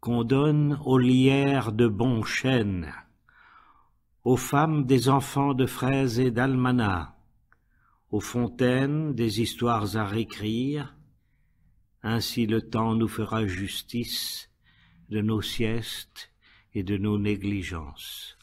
qu'on donne aux lières de bons chênes, aux femmes des enfants de fraises et d'Almana, aux fontaines des histoires à réécrire, ainsi le temps nous fera justice de nos siestes et de nos négligences.